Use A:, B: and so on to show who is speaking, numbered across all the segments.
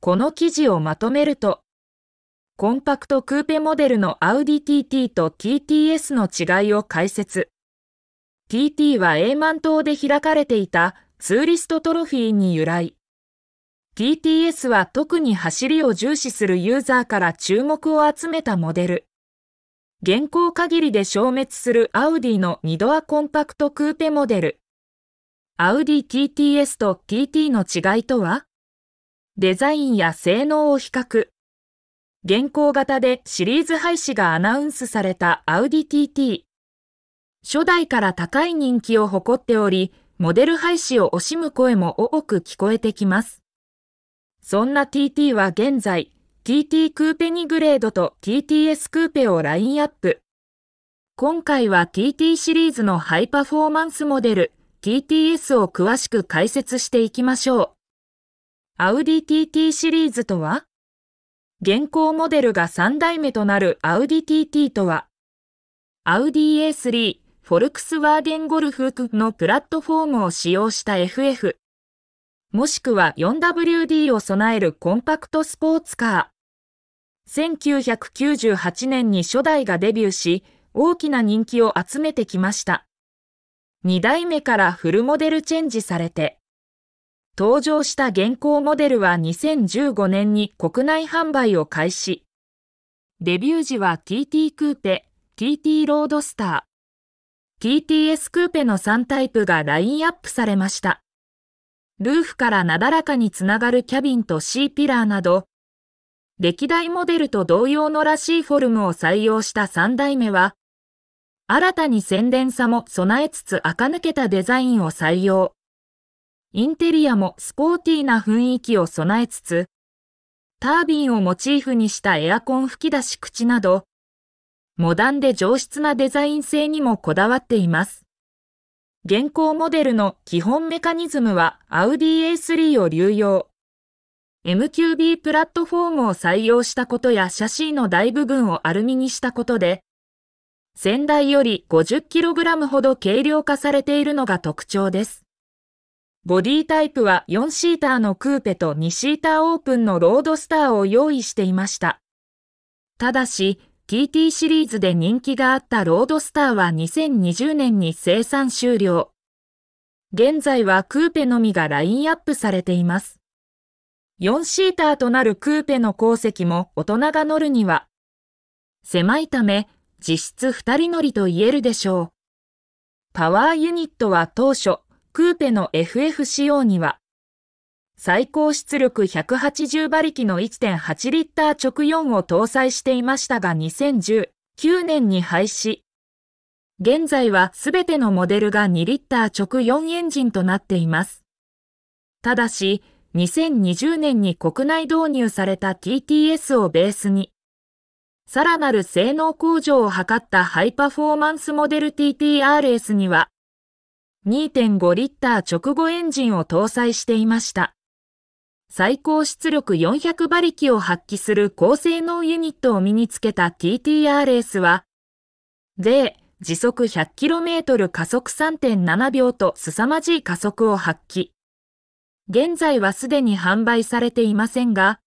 A: この記事をまとめると、コンパクトクーペモデルのアウディ TT と TTS の違いを解説。TT はエーマン島で開かれていたツーリストトロフィーに由来。TTS は特に走りを重視するユーザーから注目を集めたモデル。現行限りで消滅するアウディの2ドアコンパクトクーペモデル。アウディ TTS と TT の違いとはデザインや性能を比較。現行型でシリーズ廃止がアナウンスされたアウディ TT。初代から高い人気を誇っており、モデル廃止を惜しむ声も多く聞こえてきます。そんな TT は現在、TT クーペにグレードと TTS クーペをラインアップ。今回は TT シリーズのハイパフォーマンスモデル、TTS を詳しく解説していきましょう。アウディ TT シリーズとは現行モデルが3代目となるアウディ TT とは、アウディ A3、フォルクスワーデンゴルフのプラットフォームを使用した FF、もしくは 4WD を備えるコンパクトスポーツカー。1998年に初代がデビューし、大きな人気を集めてきました。2代目からフルモデルチェンジされて、登場した現行モデルは2015年に国内販売を開始。デビュー時は TT クーペ、TT ロードスター、TTS クーペの3タイプがラインアップされました。ルーフからなだらかにつながるキャビンと C ピラーなど、歴代モデルと同様のらしいフォルムを採用した3代目は、新たに宣伝さも備えつつ垢抜けたデザインを採用。インテリアもスポーティーな雰囲気を備えつつ、タービンをモチーフにしたエアコン吹き出し口など、モダンで上質なデザイン性にもこだわっています。現行モデルの基本メカニズムはアウディ A3 を流用。MQB プラットフォームを採用したことやシャシーの大部分をアルミにしたことで、先代より 50kg ほど軽量化されているのが特徴です。ボディタイプは4シーターのクーペと2シーターオープンのロードスターを用意していました。ただし、TT シリーズで人気があったロードスターは2020年に生産終了。現在はクーペのみがラインアップされています。4シーターとなるクーペの鉱石も大人が乗るには、狭いため実質2人乗りと言えるでしょう。パワーユニットは当初クーペの FF 仕様には、最高出力180馬力の1.8リッター直4を搭載していましたが2019年に廃止。現在はすべてのモデルが2リッター直4エンジンとなっています。ただし、2020年に国内導入された TTS をベースに、さらなる性能向上を図ったハイパフォーマンスモデル TTRS には、2.5リッター直後エンジンを搭載していました。最高出力400馬力を発揮する高性能ユニットを身につけた TTR-S は、で、時速 100km 加速3.7秒と凄まじい加速を発揮。現在はすでに販売されていませんが、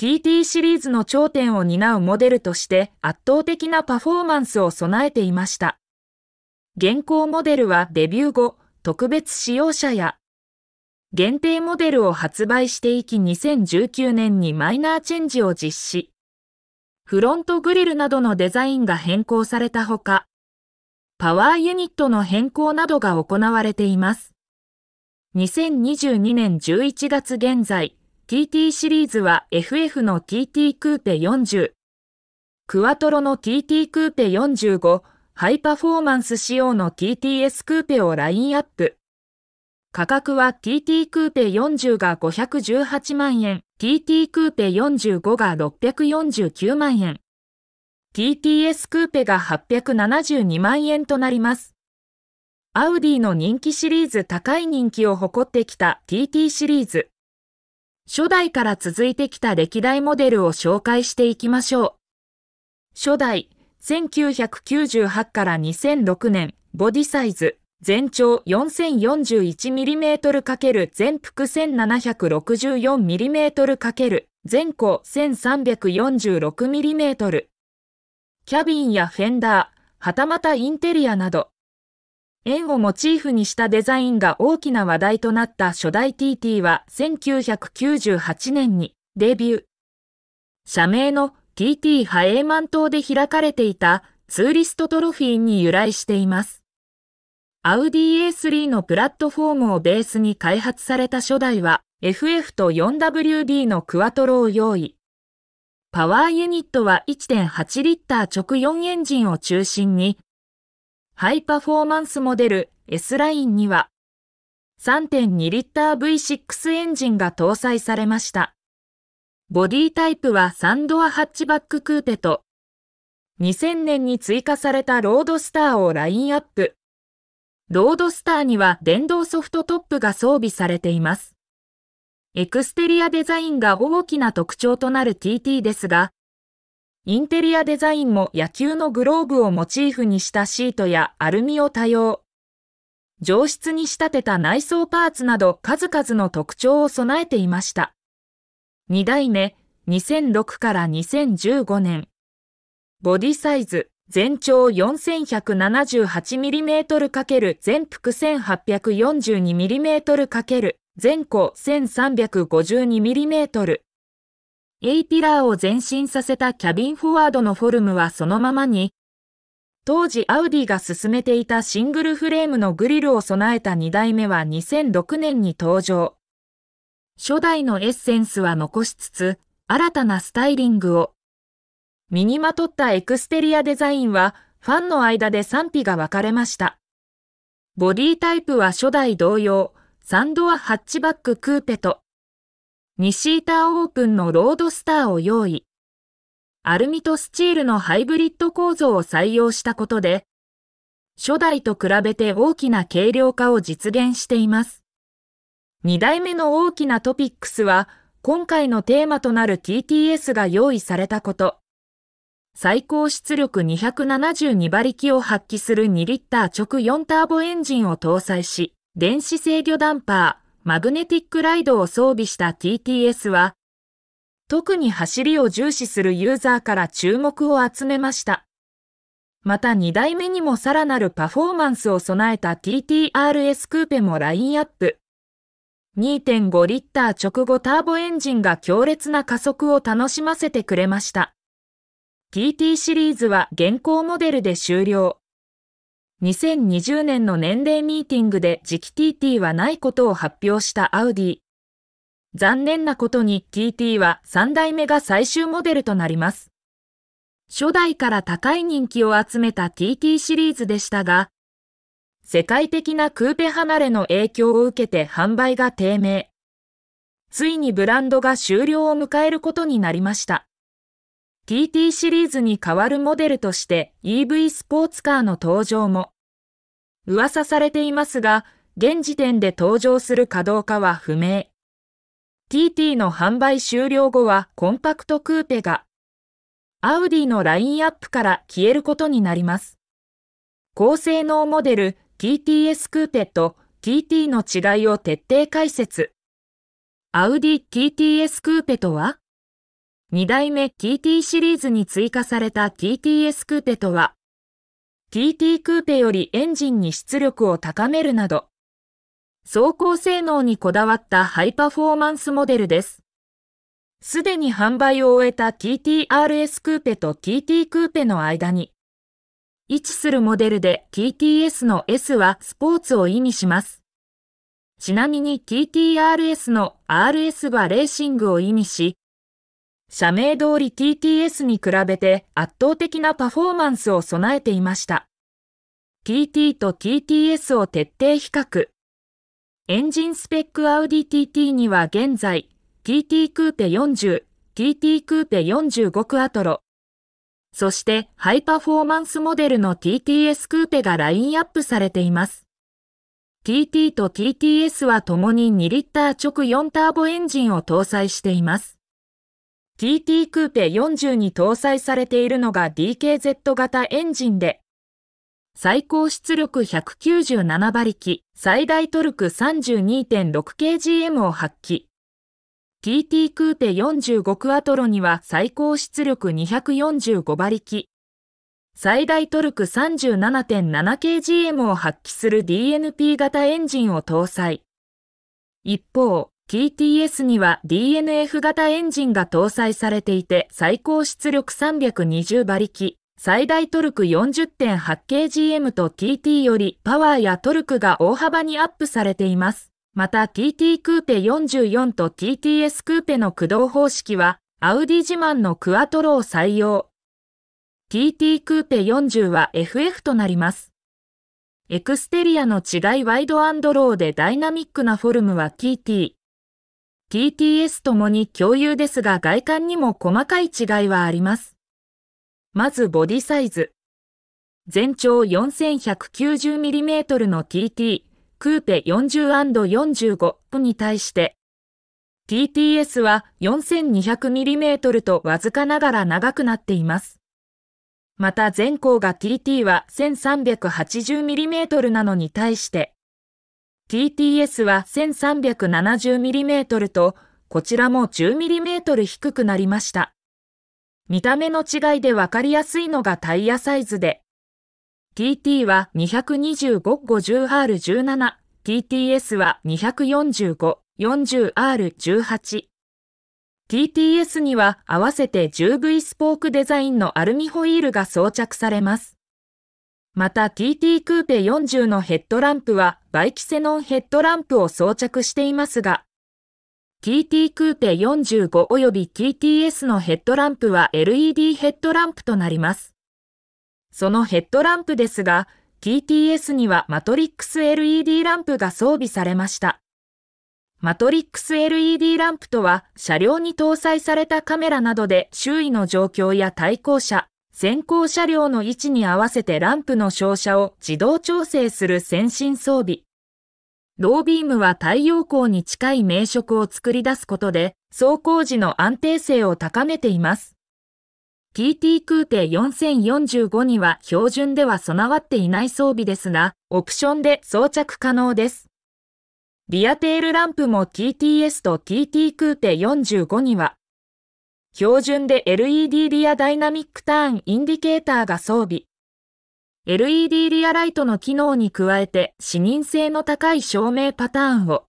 A: TT シリーズの頂点を担うモデルとして圧倒的なパフォーマンスを備えていました。現行モデルはデビュー後、特別使用者や限定モデルを発売していき2019年にマイナーチェンジを実施。フロントグリルなどのデザインが変更されたほか、パワーユニットの変更などが行われています。2022年11月現在、TT シリーズは FF の TT クーペ40、クワトロの TT クーペ45、ハイパフォーマンス仕様の TTS クーペをラインアップ。価格は TT クーペ40が518万円、TT クーペ45が649万円、TTS クーペが872万円となります。アウディの人気シリーズ高い人気を誇ってきた TT シリーズ。初代から続いてきた歴代モデルを紹介していきましょう。初代1998から2006年、ボディサイズ、全長 4041mm× 全幅 1764mm× 全高 1346mm。キャビンやフェンダー、はたまたインテリアなど、円をモチーフにしたデザインが大きな話題となった初代 TT は1998年にデビュー。社名の TT ハエーマン島で開かれていたツーリストトロフィーに由来しています。アウディ A3 のプラットフォームをベースに開発された初代は FF と 4WD のクワトロを用意。パワーユニットは1.8リッター直4エンジンを中心に、ハイパフォーマンスモデル S ラインには3.2リッター V6 エンジンが搭載されました。ボディタイプはサンドアハッチバッククーペと、2000年に追加されたロードスターをラインアップ。ロードスターには電動ソフトトップが装備されています。エクステリアデザインが大きな特徴となる TT ですが、インテリアデザインも野球のグローブをモチーフにしたシートやアルミを多用。上質に仕立てた内装パーツなど数々の特徴を備えていました。2代目、2006から2015年。ボディサイズ、全長 4178mm× 全幅 1842mm× 全高 1352mm。A ピラーを前進させたキャビンフォワードのフォルムはそのままに、当時アウディが進めていたシングルフレームのグリルを備えた2代目は2006年に登場。初代のエッセンスは残しつつ、新たなスタイリングを。身にまとったエクステリアデザインは、ファンの間で賛否が分かれました。ボディタイプは初代同様、サンドアハッチバッククーペと、2シーターオープンのロードスターを用意。アルミとスチールのハイブリッド構造を採用したことで、初代と比べて大きな軽量化を実現しています。2代目の大きなトピックスは、今回のテーマとなる TTS が用意されたこと。最高出力272馬力を発揮する2リッター直4ターボエンジンを搭載し、電子制御ダンパー、マグネティックライドを装備した TTS は、特に走りを重視するユーザーから注目を集めました。また2代目にもさらなるパフォーマンスを備えた TTRS クーペもラインアップ。2.5リッター直後ターボエンジンが強烈な加速を楽しませてくれました。TT シリーズは現行モデルで終了。2020年の年齢ミーティングで次期 TT はないことを発表したアウディ。残念なことに TT は3代目が最終モデルとなります。初代から高い人気を集めた TT シリーズでしたが、世界的なクーペ離れの影響を受けて販売が低迷。ついにブランドが終了を迎えることになりました。TT シリーズに代わるモデルとして EV スポーツカーの登場も。噂されていますが、現時点で登場するかどうかは不明。TT の販売終了後はコンパクトクーペが、アウディのラインアップから消えることになります。高性能モデル TTS クーペと TT の違いを徹底解説。アウディ TTS クーペとは ?2 代目 TT シリーズに追加された TTS クーペとは、TT クーペよりエンジンに出力を高めるなど、走行性能にこだわったハイパフォーマンスモデルです。すでに販売を終えた TTRS クーペと TT クーペの間に、位置するモデルで TTS の S はスポーツを意味します。ちなみに TTRS の RS はレーシングを意味し、社名通り TTS に比べて圧倒的なパフォーマンスを備えていました。TT と TTS を徹底比較。エンジンスペックアウディ TT には現在、TT クーペ40、TT クーペ45クアトロ、そしてハイパフォーマンスモデルの TTS クーペがラインアップされています。TT と TTS は共に2リッター直4ターボエンジンを搭載しています。TT クーペ40に搭載されているのが DKZ 型エンジンで、最高出力197馬力、最大トルク 32.6kgm を発揮。t t クーペ45クアトロには最高出力245馬力、最大トルク 37.7kgm を発揮する DNP 型エンジンを搭載。一方、TTS には DNF 型エンジンが搭載されていて最高出力320馬力、最大トルク 40.8kgm と TT よりパワーやトルクが大幅にアップされています。また TT クーペ44と TTS クーペの駆動方式は、アウディ自慢のクアトロを採用。TT クーペ40は FF となります。エクステリアの違いワイドアンドローでダイナミックなフォルムは TT。TTS ともに共有ですが外観にも細かい違いはあります。まずボディサイズ。全長 4190mm の TT。クーペ 40&45 に対して、TTS は 4200mm とわずかながら長くなっています。また前高が TT は 1380mm なのに対して、TTS は 1370mm と、こちらも 10mm 低くなりました。見た目の違いでわかりやすいのがタイヤサイズで、TT は 225-50R17、TTS は 245-40R18。TTS には合わせて 10V スポークデザインのアルミホイールが装着されます。また TT クーペ40のヘッドランプはバイキセノンヘッドランプを装着していますが、TT クーペ45及び TTS のヘッドランプは LED ヘッドランプとなります。そのヘッドランプですが、TTS にはマトリックス LED ランプが装備されました。マトリックス LED ランプとは、車両に搭載されたカメラなどで周囲の状況や対向車、先行車両の位置に合わせてランプの照射を自動調整する先進装備。ロービームは太陽光に近い明色を作り出すことで、走行時の安定性を高めています。PT 空挺4045には標準では備わっていない装備ですが、オプションで装着可能です。リアテールランプも TTS と TT 空挺45には、標準で LED リアダイナミックターンインディケーターが装備。LED リアライトの機能に加えて、視認性の高い照明パターンを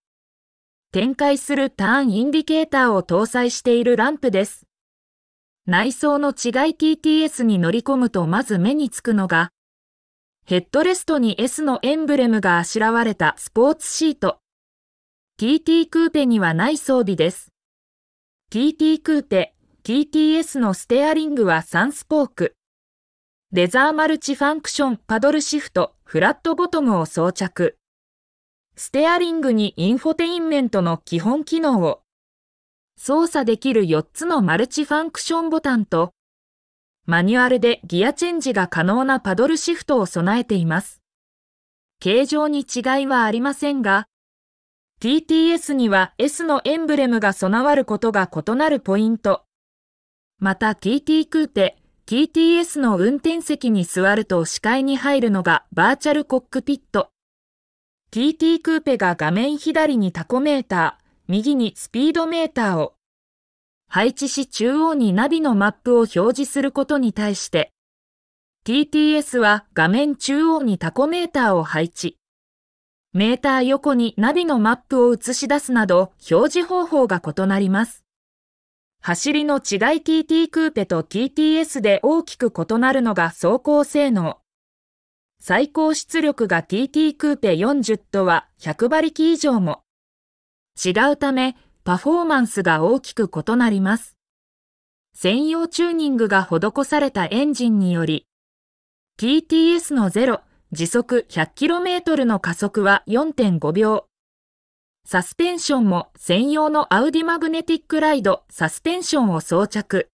A: 展開するターンインディケーターを搭載しているランプです。内装の違い TTS に乗り込むとまず目につくのが、ヘッドレストに S のエンブレムがあしらわれたスポーツシート。TT クーペにはない装備です。TT クーペ、TTS のステアリングは3スポーク。レザーマルチファンクションパドルシフト、フラットボトムを装着。ステアリングにインフォテインメントの基本機能を操作できる4つのマルチファンクションボタンと、マニュアルでギアチェンジが可能なパドルシフトを備えています。形状に違いはありませんが、TTS には S のエンブレムが備わることが異なるポイント。また TT 空手、TTS の運転席に座ると視界に入るのがバーチャルコックピット。TT クーペが画面左にタコメーター、右にスピードメーターを、配置し中央にナビのマップを表示することに対して、TTS は画面中央にタコメーターを配置。メーター横にナビのマップを映し出すなど表示方法が異なります。走りの違い TT クーペと TTS で大きく異なるのが走行性能。最高出力が TT クーペ40とは100馬力以上も。違うためパフォーマンスが大きく異なります。専用チューニングが施されたエンジンにより、TTS の0、時速 100km の加速は4.5秒。サスペンションも専用のアウディマグネティックライドサスペンションを装着。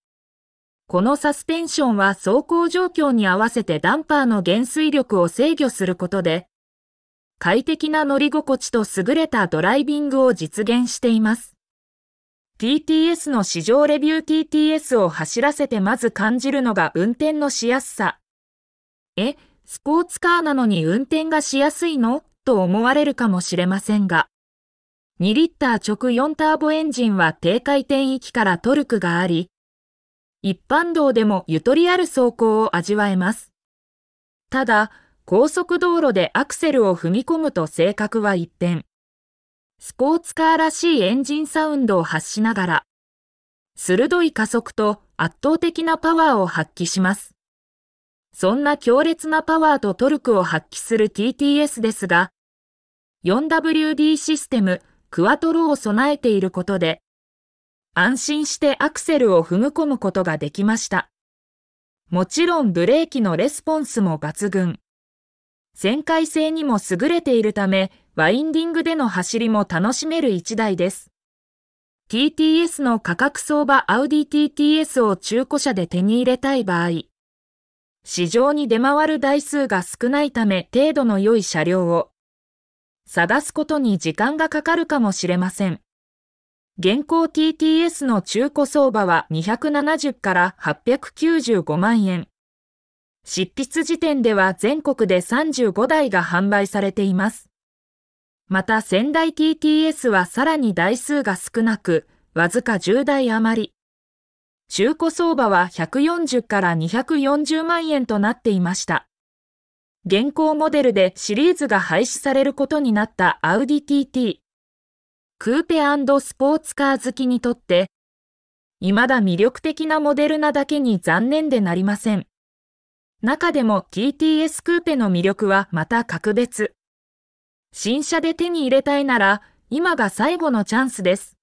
A: このサスペンションは走行状況に合わせてダンパーの減衰力を制御することで、快適な乗り心地と優れたドライビングを実現しています。TTS の市場レビュー TTS を走らせてまず感じるのが運転のしやすさ。え、スポーツカーなのに運転がしやすいのと思われるかもしれませんが。2リッター直4ターボエンジンは低回転域からトルクがあり、一般道でもゆとりある走行を味わえます。ただ、高速道路でアクセルを踏み込むと性格は一変。スポーツカーらしいエンジンサウンドを発しながら、鋭い加速と圧倒的なパワーを発揮します。そんな強烈なパワーとトルクを発揮する TTS ですが、4WD システムクワトロを備えていることで、安心してアクセルを踏み込むことができました。もちろんブレーキのレスポンスも抜群。旋回性にも優れているため、ワインディングでの走りも楽しめる1台です。TTS の価格相場アウディ TTS を中古車で手に入れたい場合、市場に出回る台数が少ないため程度の良い車両を探すことに時間がかかるかもしれません。現行 TTS の中古相場は270から895万円。執筆時点では全国で35台が販売されています。また仙台 TTS はさらに台数が少なく、わずか10台余り。中古相場は140から240万円となっていました。現行モデルでシリーズが廃止されることになったアウディ TT。クーペスポーツカー好きにとって、未だ魅力的なモデルなだけに残念でなりません。中でも TTS クーペの魅力はまた格別。新車で手に入れたいなら、今が最後のチャンスです。